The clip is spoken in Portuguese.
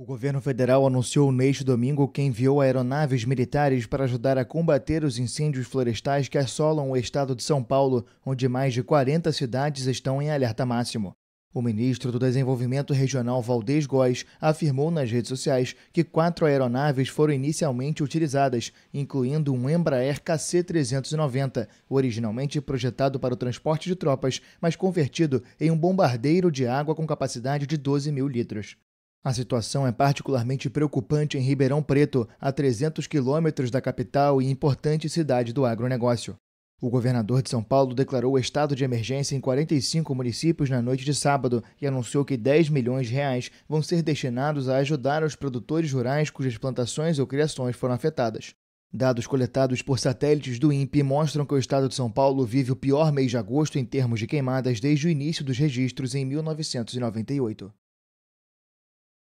O governo federal anunciou neste domingo que enviou aeronaves militares para ajudar a combater os incêndios florestais que assolam o estado de São Paulo, onde mais de 40 cidades estão em alerta máximo. O ministro do Desenvolvimento Regional Valdez Góes afirmou nas redes sociais que quatro aeronaves foram inicialmente utilizadas, incluindo um Embraer KC-390, originalmente projetado para o transporte de tropas, mas convertido em um bombardeiro de água com capacidade de 12 mil litros. A situação é particularmente preocupante em Ribeirão Preto, a 300 quilômetros da capital e importante cidade do agronegócio. O governador de São Paulo declarou estado de emergência em 45 municípios na noite de sábado e anunciou que 10 milhões de reais vão ser destinados a ajudar os produtores rurais cujas plantações ou criações foram afetadas. Dados coletados por satélites do INPE mostram que o estado de São Paulo vive o pior mês de agosto em termos de queimadas desde o início dos registros em 1998.